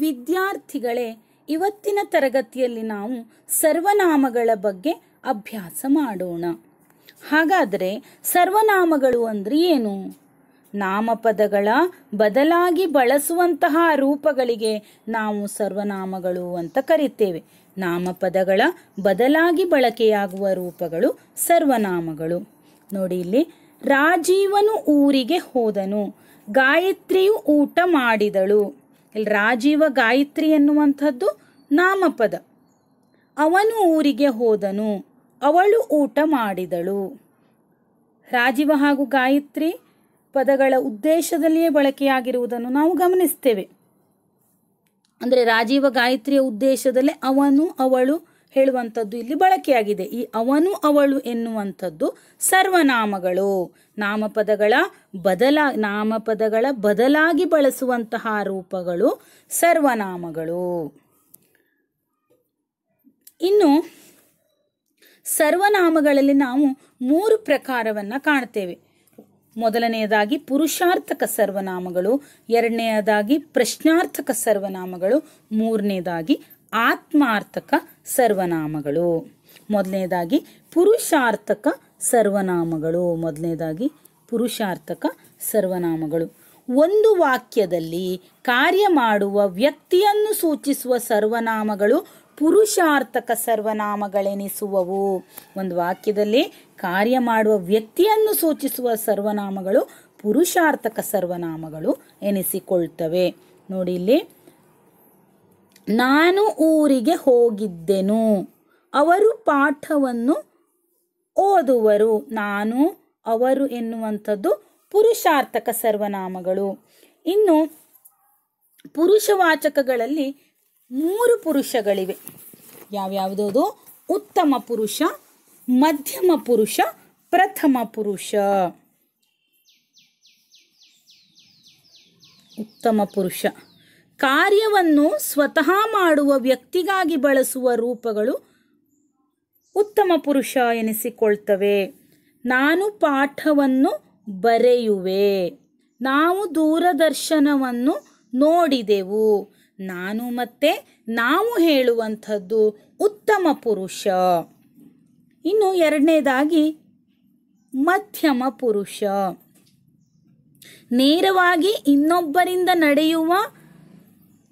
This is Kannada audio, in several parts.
ವಿದ್ಯಾರ್ಥಿಗಳೇ ಇವತ್ತಿನ ತರಗತಿಯಲ್ಲಿ ನಾವು ಸರ್ವನಾಮಗಳ ಬಗ್ಗೆ ಅಭ್ಯಾಸ ಮಾಡೋಣ ಹಾಗಾದರೆ ಸರ್ವನಾಮಗಳು ಅಂದರೆ ಏನು ನಾಮಪದಗಳ ಬದಲಾಗಿ ಬಳಸುವಂತಹ ರೂಪಗಳಿಗೆ ನಾವು ಸರ್ವನಾಮಗಳು ಅಂತ ಕರೀತೇವೆ ನಾಮಪದಗಳ ಬದಲಾಗಿ ಬಳಕೆಯಾಗುವ ರೂಪಗಳು ಸರ್ವನಾಮಗಳು ನೋಡಿ ಇಲ್ಲಿ ರಾಜೀವನು ಊರಿಗೆ ಹೋದನು ಗಾಯತ್ರಿಯು ಊಟ ಮಾಡಿದಳು ಇಲ್ಲಿ ರಾಜೀವ ಗಾಯತ್ರಿ ಎನ್ನುವಂಥದ್ದು ನಾಮಪದ ಅವನು ಊರಿಗೆ ಹೋದನು ಅವಳು ಊಟ ಮಾಡಿದಳು ರಾಜೀವ ಹಾಗೂ ಗಾಯತ್ರಿ ಪದಗಳ ಉದ್ದೇಶದಲ್ಲಿಯೇ ಬಳಕೆಯಾಗಿರುವುದನ್ನು ನಾವು ಗಮನಿಸ್ತೇವೆ ಅಂದರೆ ರಾಜೀವ ಗಾಯತ್ರಿಯ ಉದ್ದೇಶದಲ್ಲೇ ಅವನು ಅವಳು ಹೇಳುವಂಥದ್ದು ಇಲ್ಲಿ ಬಳಕೆಯಾಗಿದೆ ಈ ಅವನು ಅವಳು ಎನ್ನುವಂಥದ್ದು ಸರ್ವನಾಮಗಳು ನಾಮಪದಗಳ ಬದಲ ನಾಮಪದಗಳ ಬದಲಾಗಿ ಬಳಸುವಂತಹ ರೂಪಗಳು ಸರ್ವನಾಮಗಳು ಇನ್ನು ಸರ್ವನಾಮಗಳಲ್ಲಿ ನಾವು ಮೂರು ಪ್ರಕಾರವನ್ನ ಕಾಣ್ತೇವೆ ಮೊದಲನೆಯದಾಗಿ ಪುರುಷಾರ್ಥಕ ಸರ್ವನಾಮಗಳು ಎರಡನೆಯದಾಗಿ ಪ್ರಶ್ನಾರ್ಥಕ ಸರ್ವನಾಮಗಳು ಮೂರನೇದಾಗಿ ಆತ್ಮಾರ್ಥಕ ಸರ್ವನಾಮಗಳು ಮೊದಲನೇದಾಗಿ ಪುರುಷಾರ್ಥಕ ಸರ್ವನಾಮಗಳು ಮೊದಲನೇದಾಗಿ ಪುರುಷಾರ್ಥಕ ಸರ್ವನಾಮಗಳು ಒಂದು ವಾಕ್ಯದಲ್ಲಿ ಕಾರ್ಯ ಮಾಡುವ ವ್ಯಕ್ತಿಯನ್ನು ಸೂಚಿಸುವ ಸರ್ವನಾಮಗಳು ಪುರುಷಾರ್ಥಕ ಸರ್ವನಾಮಗಳೆನಿಸುವವು ಒಂದು ವಾಕ್ಯದಲ್ಲಿ ಕಾರ್ಯ ಮಾಡುವ ವ್ಯಕ್ತಿಯನ್ನು ಸೂಚಿಸುವ ಸರ್ವನಾಮಗಳು ಪುರುಷಾರ್ಥಕ ಸರ್ವನಾಮಗಳು ಎನಿಸಿಕೊಳ್ತವೆ ನೋಡಿ ಇಲ್ಲಿ ನಾನು ಊರಿಗೆ ಹೋಗಿದ್ದೆನು ಅವರು ಪಾಠವನ್ನು ಓದುವರು ನಾನು ಅವರು ಎನ್ನುವಂಥದ್ದು ಪುರುಷಾರ್ಥಕ ಸರ್ವನಾಮಗಳು ಇನ್ನು ಪುರುಷವಾಚಕಗಳಲ್ಲಿ ಮೂರು ಪುರುಷಗಳಿವೆ ಯಾವ್ಯಾವುದೋ ಉತ್ತಮ ಪುರುಷ ಮಧ್ಯಮ ಪುರುಷ ಪ್ರಥಮ ಪುರುಷ ಉತ್ತಮ ಪುರುಷ ಕಾರ್ಯವನ್ನು ಸ್ವತಃ ಮಾಡುವ ವ್ಯಕ್ತಿಗಾಗಿ ಬಳಸುವ ರೂಪಗಳು ಉತ್ತಮ ಪುರುಷ ಎನಿಸಿಕೊಳ್ತವೆ ನಾನು ಪಾಠವನ್ನು ಬರೆಯುವೆ ನಾವು ದೂರದರ್ಶನವನ್ನು ನೋಡಿದೆವು ನಾನು ಮತ್ತೆ ನಾವು ಹೇಳುವಂಥದ್ದು ಉತ್ತಮ ಪುರುಷ ಇನ್ನು ಎರಡನೇದಾಗಿ ಮಧ್ಯಮ ಪುರುಷ ನೇರವಾಗಿ ಇನ್ನೊಬ್ಬರಿಂದ ನಡೆಯುವ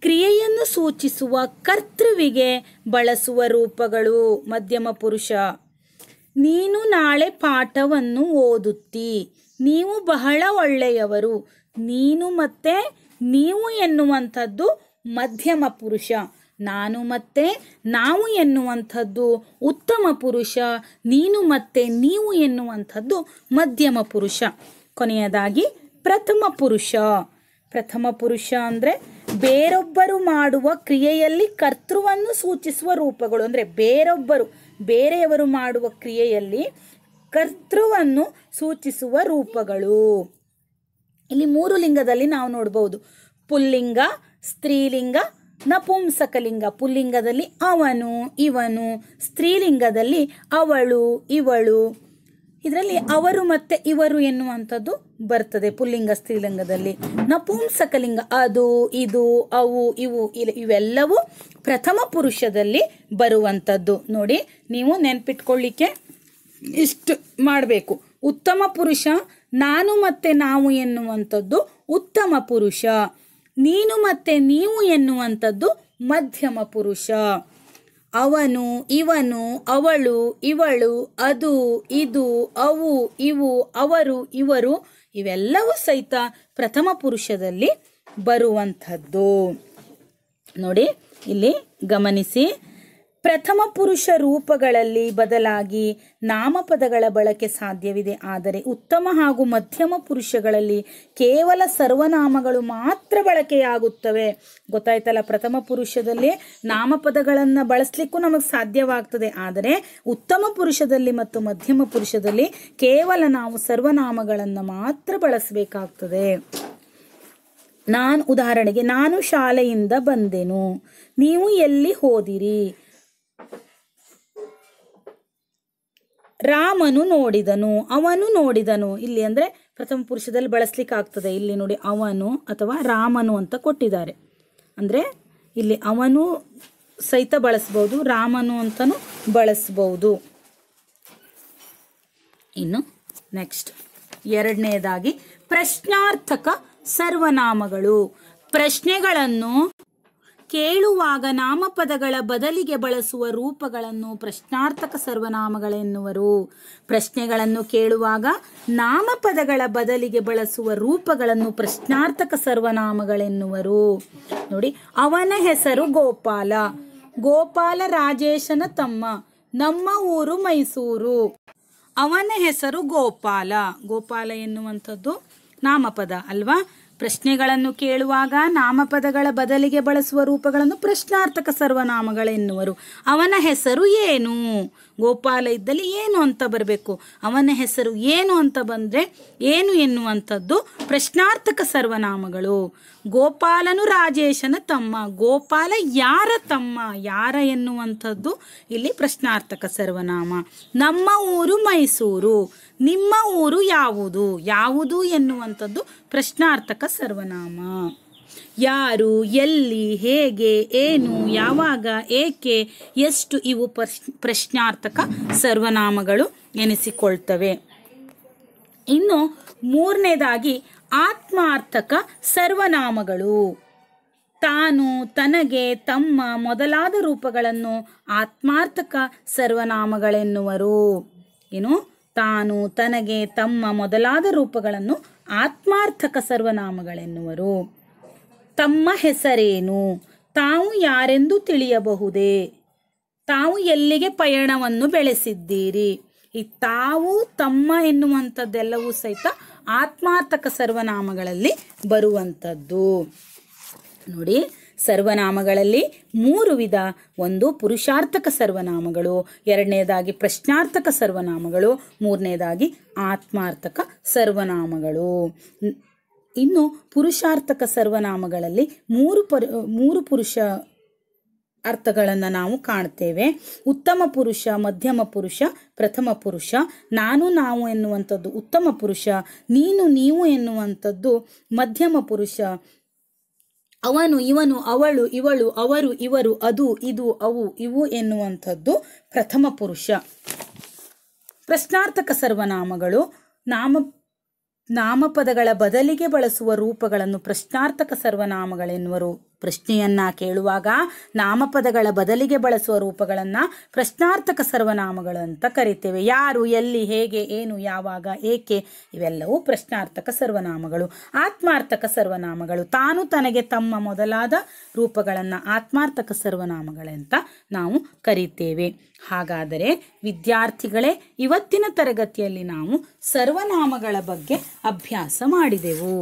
ಕ್ರಿಯೆಯನ್ನು ಸೂಚಿಸುವ ಕರ್ತೃವಿಗೆ ಬಳಸುವ ರೂಪಗಳು ಮಧ್ಯಮ ಪುರುಷ ನೀನು ನಾಳೆ ಪಾಠವನ್ನು ಓದುತ್ತಿ ನೀವು ಬಹಳ ಒಳ್ಳೆಯವರು ನೀನು ಮತ್ತೆ ನೀವು ಎನ್ನುವಂಥದ್ದು ಮಧ್ಯಮ ಪುರುಷ ನಾನು ಮತ್ತೆ ನಾವು ಎನ್ನುವಂಥದ್ದು ಉತ್ತಮ ಪುರುಷ ನೀನು ಮತ್ತೆ ನೀವು ಎನ್ನುವಂಥದ್ದು ಮಧ್ಯಮ ಪುರುಷ ಕೊನೆಯದಾಗಿ ಪ್ರಥಮ ಪುರುಷ ಪ್ರಥಮ ಪುರುಷ ಅಂದರೆ ಬೇರೊಬ್ಬರು ಮಾಡುವ ಕ್ರಿಯೆಯಲ್ಲಿ ಕರ್ತೃವನ್ನು ಸೂಚಿಸುವ ರೂಪಗಳು ಅಂದರೆ ಬೇರೊಬ್ಬರು ಬೇರೆಯವರು ಮಾಡುವ ಕ್ರಿಯೆಯಲ್ಲಿ ಕರ್ತೃವನ್ನು ಸೂಚಿಸುವ ರೂಪಗಳು ಇಲ್ಲಿ ಮೂರು ಲಿಂಗದಲ್ಲಿ ನಾವು ನೋಡಬಹುದು ಪುಲ್ಲಿಂಗ ಸ್ತ್ರೀಲಿಂಗ ನಪುಂಸಕಲಿಂಗ ಪುಲ್ಲಿಂಗದಲ್ಲಿ ಅವನು ಇವನು ಸ್ತ್ರೀಲಿಂಗದಲ್ಲಿ ಅವಳು ಇವಳು ಇದರಲ್ಲಿ ಅವರು ಮತ್ತೆ ಇವರು ಎನ್ನುವಂಥದ್ದು ಬರ್ತದೆ ಪುಲ್ಲಿಂಗ ಸ್ತ್ರೀಲಿಂಗದಲ್ಲಿ ನಪುಂಸಕಲಿಂಗ ಅದು ಇದು ಅವು ಇವು ಇವೆಲ್ಲವೂ ಪ್ರಥಮ ಪುರುಷದಲ್ಲಿ ಬರುವಂಥದ್ದು ನೋಡಿ ನೀವು ನೆನ್ಪಿಟ್ಕೊಳ್ಳಿಕ್ಕೆ ಇಷ್ಟು ಮಾಡಬೇಕು ಉತ್ತಮ ಪುರುಷ ನಾನು ಮತ್ತೆ ನಾವು ಎನ್ನುವಂಥದ್ದು ಉತ್ತಮ ಪುರುಷ ನೀನು ಮತ್ತೆ ನೀವು ಎನ್ನುವಂಥದ್ದು ಮಧ್ಯಮ ಪುರುಷ ಅವನು ಇವನು ಅವಳು ಇವಳು ಅದು ಇದು ಅವು ಇವು ಅವರು ಇವರು ಇವೆಲ್ಲವೂ ಸಹಿತ ಪ್ರಥಮ ಪುರುಷದಲ್ಲಿ ಬರುವಂಥದ್ದು ನೋಡಿ ಇಲ್ಲಿ ಗಮನಿಸಿ ಪ್ರಥಮ ಪುರುಷ ರೂಪಗಳಲ್ಲಿ ಬದಲಾಗಿ ನಾಮಪದಗಳ ಬಳಕೆ ಸಾಧ್ಯವಿದೆ ಆದರೆ ಉತ್ತಮ ಹಾಗೂ ಮಧ್ಯಮ ಪುರುಷಗಳಲ್ಲಿ ಕೇವಲ ಸರ್ವನಾಮಗಳು ಮಾತ್ರ ಬಳಕೆಯಾಗುತ್ತವೆ ಗೊತ್ತಾಯ್ತಲ್ಲ ಪ್ರಥಮ ಪುರುಷದಲ್ಲಿ ನಾಮಪದಗಳನ್ನು ಬಳಸಲಿಕ್ಕೂ ನಮಗೆ ಸಾಧ್ಯವಾಗ್ತದೆ ಆದರೆ ಉತ್ತಮ ಪುರುಷದಲ್ಲಿ ಮತ್ತು ಮಧ್ಯಮ ಪುರುಷದಲ್ಲಿ ಕೇವಲ ನಾವು ಸರ್ವನಾಮಗಳನ್ನು ಮಾತ್ರ ಬಳಸಬೇಕಾಗ್ತದೆ ನಾನು ಉದಾಹರಣೆಗೆ ನಾನು ಶಾಲೆಯಿಂದ ಬಂದೆನು ನೀವು ಎಲ್ಲಿ ಹೋದಿರಿ ರಾಮನು ನೋಡಿದನು ಅವನು ನೋಡಿದನು ಇಲ್ಲಿ ಅಂದರೆ ಪ್ರಥಮ ಪುರುಷದಲ್ಲಿ ಬಳಸ್ಲಿಕ್ಕೆ ಆಗ್ತದೆ ಇಲ್ಲಿ ನೋಡಿ ಅವನು ಅಥವಾ ರಾಮನು ಅಂತ ಕೊಟ್ಟಿದ್ದಾರೆ ಅಂದರೆ ಇಲ್ಲಿ ಅವನು ಸಹಿತ ಬಳಸ್ಬೋದು ರಾಮನು ಅಂತಲೂ ಬಳಸ್ಬೋದು ಇನ್ನು ನೆಕ್ಸ್ಟ್ ಎರಡನೇದಾಗಿ ಪ್ರಶ್ನಾರ್ಥಕ ಸರ್ವನಾಮಗಳು ಪ್ರಶ್ನೆಗಳನ್ನು ಕೇಳುವಾಗ ನಾಮಪದಗಳ ಬದಲಿಗೆ ಬಳಸುವ ರೂಪಗಳನ್ನು ಪ್ರಶ್ನಾರ್ಥಕ ಸರ್ವನಾಮಗಳೆನ್ನುವರು ಪ್ರಶ್ನೆಗಳನ್ನು ಕೇಳುವಾಗ ನಾಮಪದಗಳ ಬದಲಿಗೆ ಬಳಸುವ ರೂಪಗಳನ್ನು ಪ್ರಶ್ನಾರ್ಥಕ ಸರ್ವನಾಮಗಳೆನ್ನುವರು ನೋಡಿ ಅವನ ಹೆಸರು ಗೋಪಾಲ ಗೋಪಾಲ ರಾಜೇಶನ ತಮ್ಮ ನಮ್ಮ ಊರು ಮೈಸೂರು ಅವನ ಹೆಸರು ಗೋಪಾಲ ಗೋಪಾಲ ಎನ್ನುವಂಥದ್ದು ನಾಮಪದ ಅಲ್ವಾ ಪ್ರಶ್ನೆಗಳನ್ನು ಕೇಳುವಾಗ ನಾಮಪದಗಳ ಬದಲಿಗೆ ಬಳಸುವ ರೂಪಗಳನ್ನು ಪ್ರಶ್ನಾರ್ಥಕ ಸರ್ವನಾಮಗಳೆನ್ನುವರು ಅವನ ಹೆಸರು ಏನು ಗೋಪಾಲ ಇದ್ದಲ್ಲಿ ಏನು ಅಂತ ಬರಬೇಕು ಅವನ ಹೆಸರು ಏನು ಅಂತ ಬಂದರೆ ಏನು ಎನ್ನುವಂಥದ್ದು ಪ್ರಶ್ನಾರ್ಥಕ ಸರ್ವನಾಮಗಳು ಗೋಪಾಲನು ರಾಜೇಶನ ತಮ್ಮ ಗೋಪಾಲ ಯಾರ ತಮ್ಮ ಯಾರ ಎನ್ನುವಂಥದ್ದು ಇಲ್ಲಿ ಪ್ರಶ್ನಾರ್ಥಕ ಸರ್ವನಾಮ ನಮ್ಮ ಊರು ಮೈಸೂರು ನಿಮ್ಮ ಊರು ಯಾವುದು ಯಾವುದು ಎನ್ನುವಂಥದ್ದು ಪ್ರಶ್ನಾರ್ಥಕ ಸರ್ವನಾಮ ಯಾರು ಎಲ್ಲಿ ಹೇಗೆ ಏನು ಯಾವಾಗ ಏಕೆ ಎಷ್ಟು ಇವು ಪ್ರಶ್ನಾರ್ಥಕ ಸರ್ವನಾಮಗಳು ಎನಿಸಿಕೊಳ್ತವೆ ಇನ್ನು ಮೂರನೇದಾಗಿ ಆತ್ಮಾರ್ಥಕ ಸರ್ವನಾಮಗಳು ತಾನು ತನಗೆ ತಮ್ಮ ಮೊದಲಾದ ರೂಪಗಳನ್ನು ಆತ್ಮಾರ್ಥಕ ಸರ್ವನಾಮಗಳೆನ್ನುವರು ಏನು ತಾನು ತನಗೆ ತಮ್ಮ ಮೊದಲಾದ ರೂಪಗಳನ್ನು ಆತ್ಮಾರ್ಥಕ ಸರ್ವನಾಮಗಳೆನ್ನುವರು ತಮ್ಮ ಹೆಸರೇನು ತಾವು ಯಾರೆಂದು ತಿಳಿಯಬಹುದೇ ತಾವು ಎಲ್ಲಿಗೆ ಪಯಣವನ್ನು ಬೆಳೆಸಿದ್ದೀರಿ ಈ ತಾವು ತಮ್ಮ ಎನ್ನುವಂಥದ್ದೆಲ್ಲವೂ ಸಹಿತ ಆತ್ಮಾರ್ಥಕ ಸರ್ವನಾಮಗಳಲ್ಲಿ ಬರುವಂಥದ್ದು ನೋಡಿ ಸರ್ವನಾಮಗಳಲ್ಲಿ ಮೂರು ವಿಧ ಒಂದು ಪುರುಷಾರ್ಥಕ ಸರ್ವನಾಮಗಳು ಎರಡನೇದಾಗಿ ಪ್ರಶ್ನಾರ್ಥಕ ಸರ್ವನಾಮಗಳು ಮೂರನೇದಾಗಿ ಆತ್ಮಾರ್ಥಕ ಸರ್ವನಾಮಗಳು ಇನ್ನು ಪುರುಷಾರ್ಥಕ ಸರ್ವನಾಮಗಳಲ್ಲಿ ಮೂರು ಪರು ಮೂರು ಪುರುಷ ಅರ್ಥಗಳನ್ನು ನಾವು ಕಾಣ್ತೇವೆ ಉತ್ತಮ ಪುರುಷ ಮಧ್ಯಮ ಪುರುಷ ಪ್ರಥಮ ಪುರುಷ ನಾನು ನಾವು ಎನ್ನುವಂಥದ್ದು ಉತ್ತಮ ಪುರುಷ ನೀನು ನೀವು ಎನ್ನುವಂಥದ್ದು ಮಧ್ಯಮ ಪುರುಷ ಅವನು ಇವನು ಅವಳು ಇವಳು ಅವರು ಇವರು ಅದು ಇದು ಅವು ಇವು ಎನ್ನುವಂಥದ್ದು ಪ್ರಥಮ ಪುರುಷ ಪ್ರಶ್ನಾರ್ಥಕ ಸರ್ವನಾಮಗಳು ನಾಮ ನಾಮಪದಗಳ ಬದಲಿಗೆ ಬಳಸುವ ರೂಪಗಳನ್ನು ಪ್ರಶ್ನಾರ್ಥಕ ಸರ್ವನಾಮಗಳೆನ್ನುವರು ಪ್ರಶ್ನೆಯನ್ನ ಕೇಳುವಾಗ ನಾಮಪದಗಳ ಬದಲಿಗೆ ಬಳಸುವ ರೂಪಗಳನ್ನು ಪ್ರಶ್ನಾರ್ಥಕ ಸರ್ವನಾಮಗಳು ಅಂತ ಕರಿತೇವೆ ಯಾರು ಎಲ್ಲಿ ಹೇಗೆ ಏನು ಯಾವಾಗ ಏಕೆ ಇವೆಲ್ಲವೂ ಪ್ರಶ್ನಾರ್ಥಕ ಸರ್ವನಾಮಗಳು ಆತ್ಮಾರ್ಥಕ ಸರ್ವನಾಮಗಳು ತಾನು ತನಗೆ ತಮ್ಮ ಮೊದಲಾದ ರೂಪಗಳನ್ನು ಆತ್ಮಾರ್ಥಕ ಸರ್ವನಾಮಗಳಂತ ನಾವು ಕರಿತೇವೆ ಹಾಗಾದರೆ ವಿದ್ಯಾರ್ಥಿಗಳೇ ಇವತ್ತಿನ ತರಗತಿಯಲ್ಲಿ ನಾವು ಸರ್ವನಾಮಗಳ ಬಗ್ಗೆ ಅಭ್ಯಾಸ ಮಾಡಿದೆವು